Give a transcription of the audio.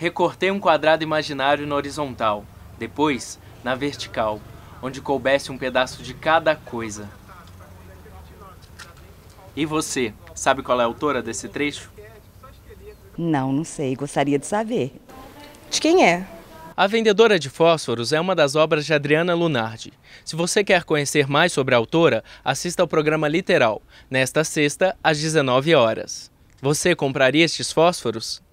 Recortei um quadrado imaginário na horizontal, depois na vertical, onde coubesse um pedaço de cada coisa. E você, sabe qual é a autora desse trecho? Não, não sei. Gostaria de saber. De quem é? A Vendedora de Fósforos é uma das obras de Adriana Lunardi. Se você quer conhecer mais sobre a autora, assista ao programa Literal, nesta sexta, às 19 horas. Você compraria estes fósforos?